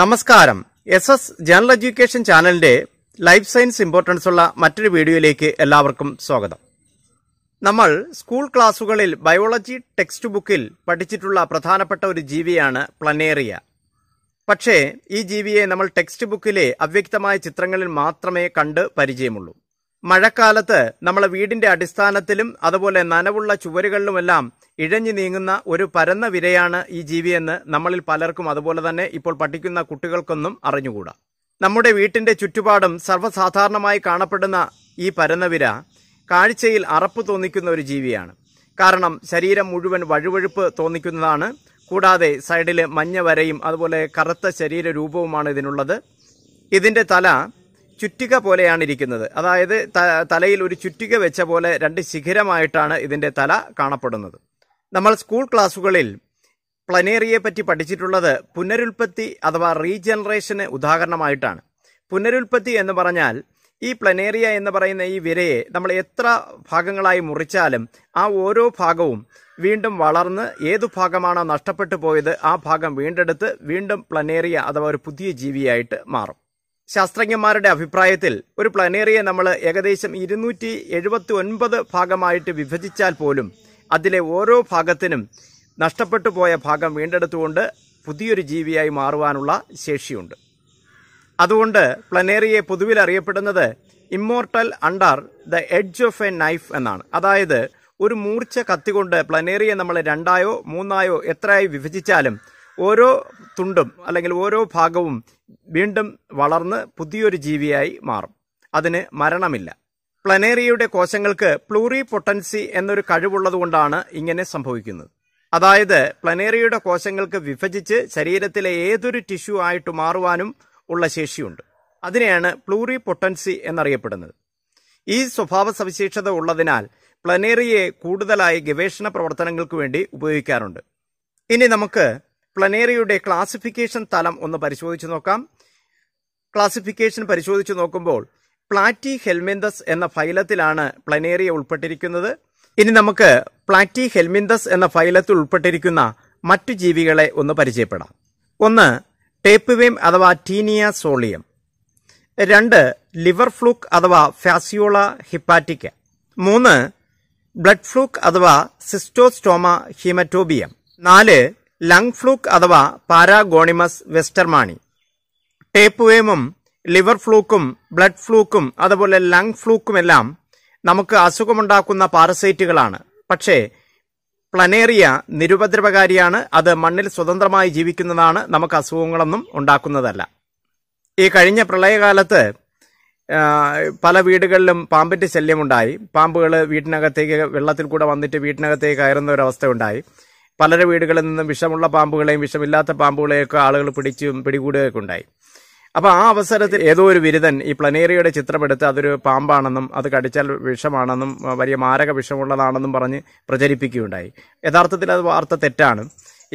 നമസ്കാരം S S general education ചാനലിന്റെ life science importance ഉള്ള മറ്റൊരു വീഡിയോയിലേക്ക് എല്ലാവർക്കും സ്വാഗതം നമ്മൾ സ്കൂൾ ക്ലാസ്സുകളിൽ ബയോളജി ടെക്സ്റ്റ് ബുക്കിൽ പഠിച്ചിട്ടുള്ള പ്രധാനപ്പെട്ട ഒരു ജീവിയാണ് പ്ലനേറിയ പക്ഷേ ഈ ജീവിയെ നമ്മൾ ടെക്സ്റ്റ് ബുക്കിലെ അവ്യക്തമായ ചിത്രങ്ങളിൽ മാത്രമേ കണ്ട് പരിചയമുള്ളൂ മഴക്കാലത്ത് നമ്മളെ വീടിന്റെ അടിസ്ഥാനത്തിലും അതുപോലെ നനവുള്ള ചുവരുകളിലുമെല്ലാം ഇഴഞ്ഞു നീങ്ങുന്ന ഒരു പരന്ന വിരയാണ് ഈ ജീവിയെന്ന് നമ്മളിൽ പലർക്കും അതുപോലെ തന്നെ ഇപ്പോൾ പഠിക്കുന്ന കുട്ടികൾക്കൊന്നും അറിഞ്ഞുകൂടാ നമ്മുടെ വീട്ടിന്റെ ചുറ്റുപാടും സർവ്വസാധാരണമായി കാണപ്പെടുന്ന ഈ പരന്ന വിര കാഴ്ചയിൽ അറപ്പ് തോന്നിക്കുന്ന ഒരു ജീവിയാണ് കാരണം ശരീരം മുഴുവൻ വഴുവഴുപ്പ് തോന്നിക്കുന്നതാണ് കൂടാതെ സൈഡിൽ മഞ്ഞ വരയും അതുപോലെ കറുത്ത ശരീര രൂപവുമാണ് ഇതിനുള്ളത് ഇതിന്റെ തല ചുറ്റിക പോലെയാണ് ഇരിക്കുന്നത് അതായത് തലയിൽ ഒരു ചുറ്റിക വെച്ച പോലെ രണ്ട് ശിഖരമായിട്ടാണ് ഇതിൻ്റെ തല കാണപ്പെടുന്നത് നമ്മൾ സ്കൂൾ ക്ലാസ്സുകളിൽ പ്ലനേറിയെ പറ്റി പഠിച്ചിട്ടുള്ളത് പുനരുൽപ്പത്തി അഥവാ റീജനറേഷന് ഉദാഹരണമായിട്ടാണ് പുനരുൽപ്പത്തി എന്ന് പറഞ്ഞാൽ ഈ പ്ലനേറിയ എന്ന് പറയുന്ന ഈ വിരയെ നമ്മൾ എത്ര ഭാഗങ്ങളായി മുറിച്ചാലും ആ ഓരോ ഭാഗവും വീണ്ടും വളർന്ന് ഏതു ഭാഗമാണോ നഷ്ടപ്പെട്ടു പോയത് ആ ഭാഗം വീണ്ടെടുത്ത് വീണ്ടും പ്ലനേറിയ അഥവാ ഒരു പുതിയ ജീവിയായിട്ട് മാറും ശാസ്ത്രജ്ഞന്മാരുടെ അഭിപ്രായത്തിൽ ഒരു പ്ലാനേറിയെ നമ്മൾ ഏകദേശം ഇരുന്നൂറ്റി എഴുപത്തി ഒൻപത് ഭാഗമായിട്ട് വിഭജിച്ചാൽ പോലും അതിലെ ഓരോ ഭാഗത്തിനും നഷ്ടപ്പെട്ടു പോയ ഭാഗം വീണ്ടെടുത്തുകൊണ്ട് പുതിയൊരു ജീവിയായി മാറുവാനുള്ള ശേഷിയുണ്ട് അതുകൊണ്ട് പ്ലനേറിയെ പൊതുവിൽ അറിയപ്പെടുന്നത് immortal under the edge of a knife എന്നാണ് അതായത് ഒരു മൂർച്ച കത്തികൊണ്ട് പ്ലനേറിയെ നമ്മൾ രണ്ടായോ മൂന്നായോ എത്രയായി വിഭജിച്ചാലും ഓരോ തുണ്ടും അല്ലെങ്കിൽ ഓരോ ഭാഗവും വീണ്ടും വളർന്ന് പുതിയൊരു ജീവിയായി മാറും അതിന് മരണമില്ല പ്ലനേറിയയുടെ കോശങ്ങൾക്ക് പ്ലൂറി പൊട്ടൻസി എന്നൊരു കഴിവുള്ളതുകൊണ്ടാണ് ഇങ്ങനെ സംഭവിക്കുന്നത് അതായത് പ്ലനേറിയയുടെ കോശങ്ങൾക്ക് വിഭജിച്ച് ശരീരത്തിലെ ഏതൊരു ടിഷ്യൂ ആയിട്ട് മാറുവാനും ഉള്ള ശേഷിയുണ്ട് അതിനെയാണ് പ്ലൂറി പൊട്ടൻസി എന്നറിയപ്പെടുന്നത് ഈ സ്വഭാവ സവിശേഷത ഉള്ളതിനാൽ പ്ലനേറിയയെ കൂടുതലായി ഗവേഷണ പ്രവർത്തനങ്ങൾക്ക് വേണ്ടി ഉപയോഗിക്കാറുണ്ട് ഇനി നമുക്ക് പ്ലനേറിയയുടെ ക്ലാസിഫിക്കേഷൻ തലം ഒന്ന് പരിശോധിച്ച് നോക്കാം ക്ലാസിഫിക്കേഷൻ പരിശോധിച്ച് നോക്കുമ്പോൾ പ്ലാറ്റി ഹെൽമിന്തസ് എന്ന ഫൈലത്തിലാണ് പ്ലനേറിയ ഉൾപ്പെട്ടിരിക്കുന്നത് ഇനി നമുക്ക് പ്ലാറ്റി ഹെൽമിന്തസ് എന്ന ഫൈലത്തിൽ ഉൾപ്പെട്ടിരിക്കുന്ന മറ്റു ജീവികളെ ഒന്ന് പരിചയപ്പെടാം ഒന്ന് ടേപ്പുവേം അഥവാ ടീനിയ സോളിയം രണ്ട് ലിവർ ഫ്ലൂക്ക് അഥവാ ഫാസിയോള ഹിപ്പാറ്റിക്ക മൂന്ന് ബ്ലഡ് ഫ്ലൂക്ക് അഥവാ സിസ്റ്റോസ്റ്റോമ ഹിമറ്റോബിയം നാല് ലങ് ഫ്ലൂക്ക് അഥവാ പാരാഗോണിമസ് വെസ്റ്റർമാണി ടേപ്പുവേമും ലിവർ ഫ്ലൂക്കും ബ്ലഡ് ഫ്ലൂക്കും അതുപോലെ ലങ് ഫ്ലൂക്കുമെല്ലാം നമുക്ക് അസുഖമുണ്ടാക്കുന്ന പാരസൈറ്റുകളാണ് പക്ഷേ പ്ലനേറിയ നിരുപദ്രവകാരിയാണ് അത് മണ്ണിൽ സ്വതന്ത്രമായി ജീവിക്കുന്നതാണ് നമുക്ക് അസുഖങ്ങളൊന്നും ഉണ്ടാക്കുന്നതല്ല ഈ കഴിഞ്ഞ പ്രളയകാലത്ത് പല വീടുകളിലും പാമ്പിൻ്റെ ശല്യമുണ്ടായി പാമ്പുകൾ വീട്ടിനകത്തേക്ക് വെള്ളത്തിൽ കൂടെ വന്നിട്ട് വീട്ടിനകത്തേക്ക് കയറുന്ന ഒരവസ്ഥ ഉണ്ടായി പലരുടെ വീടുകളിൽ നിന്നും വിഷമുള്ള പാമ്പുകളെയും വിഷമില്ലാത്ത പാമ്പുകളെയൊക്കെ ആളുകൾ പിടിച്ചും പിടികൂടുകയൊക്കെ ഉണ്ടായി അപ്പോൾ ആ അവസരത്തിൽ ഏതോ ഒരു വിരുദൻ ഈ പ്ലനേറിയയുടെ ചിത്രമെടുത്ത് അതൊരു പാമ്പാണെന്നും അത് കടിച്ചാൽ വിഷമാണെന്നും വലിയ മാരക വിഷമുള്ളതാണെന്നും പറഞ്ഞ് പ്രചരിപ്പിക്കുകയുണ്ടായി യഥാർത്ഥത്തിൽ അത് വാർത്ത തെറ്റാണ്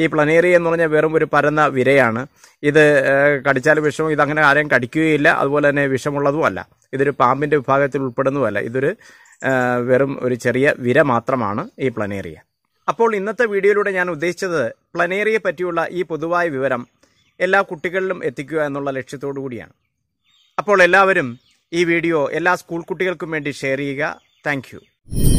ഈ പ്ലനേറിയ എന്ന് പറഞ്ഞാൽ വെറും ഒരു പരന്ന വിരയാണ് ഇത് കടിച്ചാൽ വിഷവും ഇതങ്ങനെ ആരെയും കടിക്കുകയില്ല അതുപോലെ തന്നെ വിഷമുള്ളതുമല്ല ഇതൊരു പാമ്പിൻ്റെ വിഭാഗത്തിൽ ഉൾപ്പെടുന്നതുമല്ല ഇതൊരു വെറും ഒരു ചെറിയ വിര മാത്രമാണ് ഈ പ്ലനേറിയ അപ്പോൾ ഇന്നത്തെ വീഡിയോയിലൂടെ ഞാൻ ഉദ്ദേശിച്ചത് പ്ലനേറിയെ പറ്റിയുള്ള ഈ പൊതുവായ വിവരം എല്ലാ കുട്ടികളിലും എത്തിക്കുക എന്നുള്ള ലക്ഷ്യത്തോടു കൂടിയാണ് അപ്പോൾ എല്ലാവരും ഈ വീഡിയോ എല്ലാ സ്കൂൾ കുട്ടികൾക്കും വേണ്ടി ഷെയർ ചെയ്യുക താങ്ക്